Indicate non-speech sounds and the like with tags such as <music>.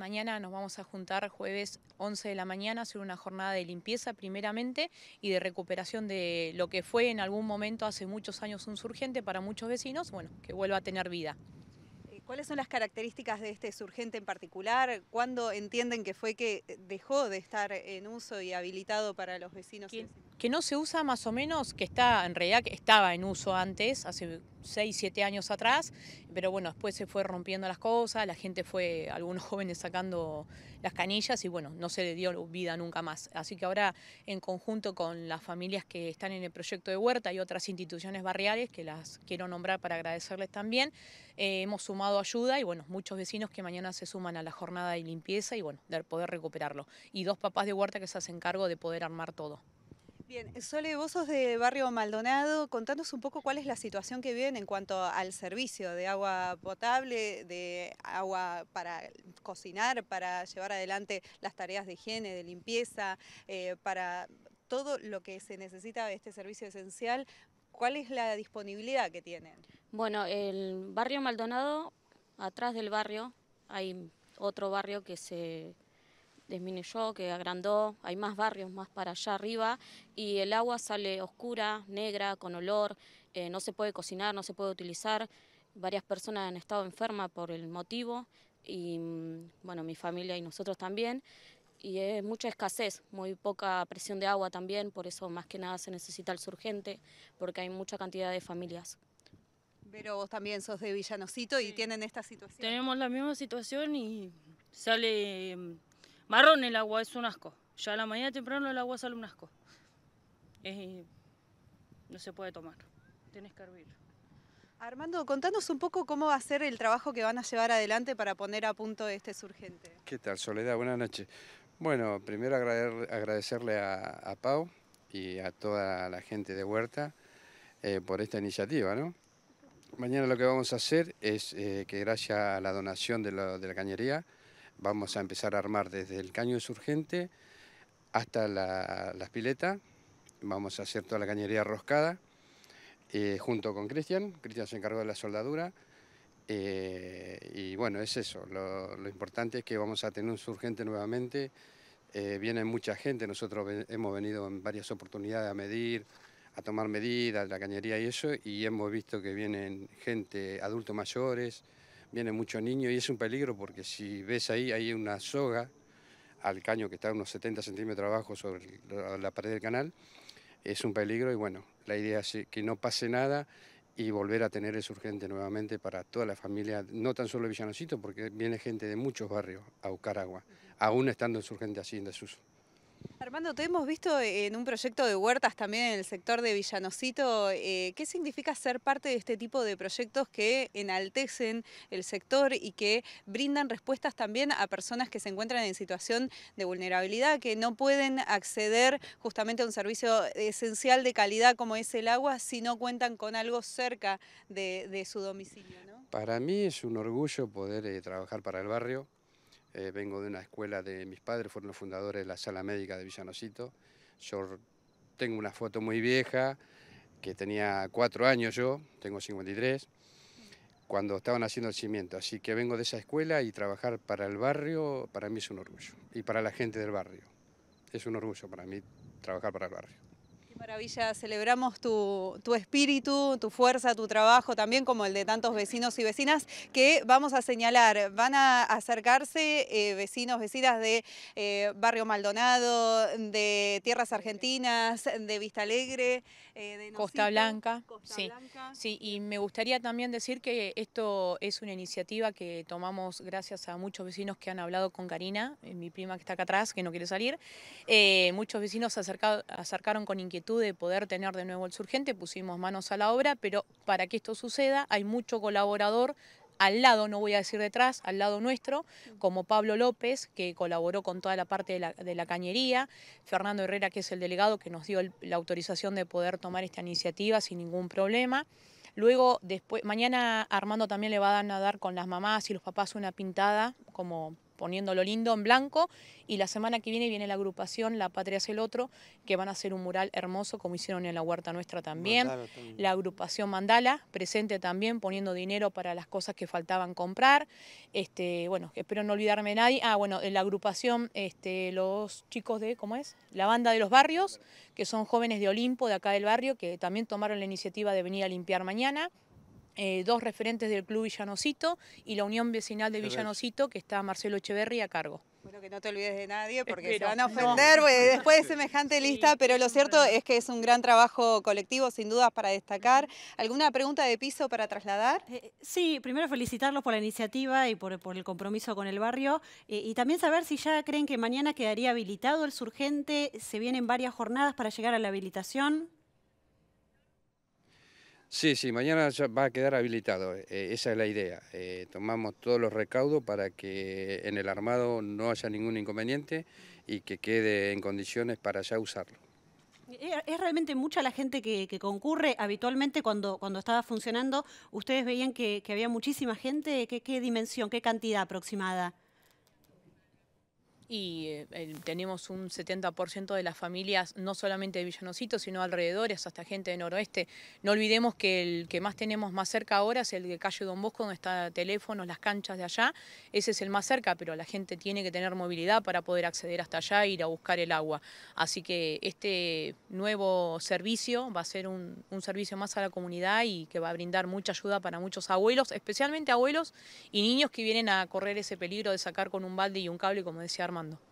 Mañana nos vamos a juntar jueves 11 de la mañana a hacer una jornada de limpieza primeramente y de recuperación de lo que fue en algún momento hace muchos años un surgente para muchos vecinos, bueno, que vuelva a tener vida. Eh, ¿Cuáles son las características de este surgente en particular? ¿Cuándo entienden que fue que dejó de estar en uso y habilitado para los vecinos? que no se usa más o menos, que está en realidad que estaba en uso antes, hace 6, 7 años atrás, pero bueno, después se fue rompiendo las cosas, la gente fue, algunos <laughs> jóvenes sacando las canillas y bueno, no se le dio vida nunca más. Así que ahora en conjunto con las familias que están en el proyecto de Huerta y otras instituciones barriales, que las quiero nombrar para agradecerles también, eh, hemos sumado ayuda y bueno, muchos vecinos que mañana se suman a la jornada de limpieza y bueno, de poder recuperarlo. Y dos papás de Huerta que se hacen cargo de poder armar todo. Bien, Sole, vos sos de Barrio Maldonado, contanos un poco cuál es la situación que viven en cuanto al servicio de agua potable, de agua para cocinar, para llevar adelante las tareas de higiene, de limpieza, eh, para todo lo que se necesita de este servicio esencial. ¿Cuál es la disponibilidad que tienen? Bueno, el Barrio Maldonado, atrás del barrio, hay otro barrio que se disminuyó, que agrandó, hay más barrios más para allá arriba y el agua sale oscura, negra, con olor, eh, no se puede cocinar, no se puede utilizar. Varias personas han estado enfermas por el motivo y mm, bueno, mi familia y nosotros también. Y es mucha escasez, muy poca presión de agua también, por eso más que nada se necesita el surgente, porque hay mucha cantidad de familias. Pero vos también sos de Villanocito y tienen esta situación. Tenemos la misma situación y sale mm, Marrón el agua, es un asco. Ya a la mañana temprano el agua sale un asco. Eh, no se puede tomar, Tienes que hervir. Armando, contanos un poco cómo va a ser el trabajo que van a llevar adelante para poner a punto este surgente. ¿Qué tal, Soledad? Buenas noches. Bueno, primero agradecerle a, a Pau y a toda la gente de Huerta eh, por esta iniciativa, ¿no? Mañana lo que vamos a hacer es eh, que gracias a la donación de la cañería Vamos a empezar a armar desde el caño surgente hasta la, las piletas. Vamos a hacer toda la cañería roscada eh, junto con Cristian. Cristian se encargó de la soldadura. Eh, y bueno, es eso. Lo, importante es que vamos a tener un surgente nuevamente. Eh, vienen mucha gente. Nosotros hemos venido en varias oportunidades a medir, a tomar medidas la cañería y eso. Y hemos visto que vienen gente, adultos mayores, viene mucho niño y es un peligro porque si ves ahí hay una soga al caño que está a unos 70 centímetros abajo sobre la pared del canal, es un peligro y bueno, la idea es que no pase nada y volver a tener es urgente nuevamente para toda la familia, no tan solo Villanocito, porque viene gente de muchos barrios a buscar agua, aún estando en surgente así en desuso. Armando, te hemos visto en un proyecto de huertas también en el sector de Villanocito. Eh, ¿Qué significa ser parte de este tipo de proyectos que enaltecen el sector y que brindan respuestas también a personas que se encuentran en situación de vulnerabilidad, que no pueden acceder justamente a un servicio esencial de calidad como es el agua si no cuentan con algo cerca de, su domicilio? Para mí es un orgullo poder eh, trabajar para el barrio. Eh, vengo de una escuela de mis padres, fueron los fundadores de la sala médica de Villanocito. Yo tengo una foto muy vieja, que tenía cuatro años yo, tengo 53, cuando estaban haciendo el cimiento. Así que vengo de esa escuela y trabajar para el barrio para mí es un orgullo. Y para la gente del barrio. Es un orgullo para mí trabajar para el barrio. Maravilla, celebramos tu, espíritu, tu fuerza, tu trabajo, también como el de tantos vecinos y vecinas que vamos a señalar. Van a acercarse eh, vecinos, vecinas de eh, Barrio Maldonado, de Tierras Argentinas, de Vista Alegre, eh, de Costa Blanca. sí, y me gustaría también decir que esto es una iniciativa que tomamos gracias a muchos vecinos que han hablado con Karina, mi prima que está acá atrás, que no quiere salir. muchos vecinos se acercaron con inquietud de poder tener de nuevo el surgente, pusimos manos a la obra, pero para que esto suceda hay mucho colaborador al lado, no voy a decir detrás, al lado nuestro, como Pablo López, que colaboró con toda la parte de la, cañería, Fernando Herrera, que es el delegado, que nos dio la autorización de poder tomar esta iniciativa sin ningún problema. Luego, después, mañana Armando también le va a dar con las mamás y los papás una pintada como poniéndolo lindo en blanco. Y la semana que viene viene la agrupación La Patria es el Otro, que van a hacer un mural hermoso como hicieron en la Huerta Nuestra también. La agrupación Mandala, presente también, poniendo dinero para las cosas que faltaban comprar. Este, bueno, espero no olvidarme de nadie. Ah, bueno, la agrupación, este, los chicos de, ¿cómo es? La banda de los barrios, que son jóvenes de Olimpo, de acá del barrio, que también tomaron la iniciativa de venir a limpiar mañana. Eh, dos referentes del Club Villanocito y la Unión Vecinal de Villanocito, que está Marcelo Echeverri a cargo. Bueno, que no te olvides de nadie <laughs> porque se van a ofender después de semejante lista, pero lo cierto es que es un gran trabajo colectivo, sin dudas, para destacar. ¿Alguna pregunta de piso para trasladar? Eh, sí, primero felicitarlos por la iniciativa y por, el compromiso con el barrio eh, y también saber si ya creen que mañana quedaría habilitado el surgente, se vienen varias jornadas para llegar a la habilitación. Sí, sí, mañana ya va a quedar habilitado, eh, eh, esa es la idea. Eh, tomamos todos los recaudos para que en el armado no haya ningún inconveniente y que quede en condiciones para ya usarlo. Es realmente mucha la gente que, concurre. Habitualmente cuando, cuando estaba funcionando, ustedes veían que, había muchísima gente. ¿Qué dimensión, qué cantidad aproximada? y eh, tenemos un 70% de las familias, no solamente de Villanocito, sino alrededores, hasta gente de noroeste. No olvidemos que el que más tenemos más cerca ahora es el de calle Don Bosco, donde está teléfonos, las canchas de allá. Ese es el más cerca, pero la gente tiene que tener movilidad para poder acceder hasta allá e ir a buscar el agua. Así que este nuevo servicio va a ser un, un servicio más a la comunidad y que va a brindar mucha ayuda para muchos abuelos, especialmente abuelos y niños que vienen a correr ese peligro de sacar con un balde y un cable, como decía Arma raccomando.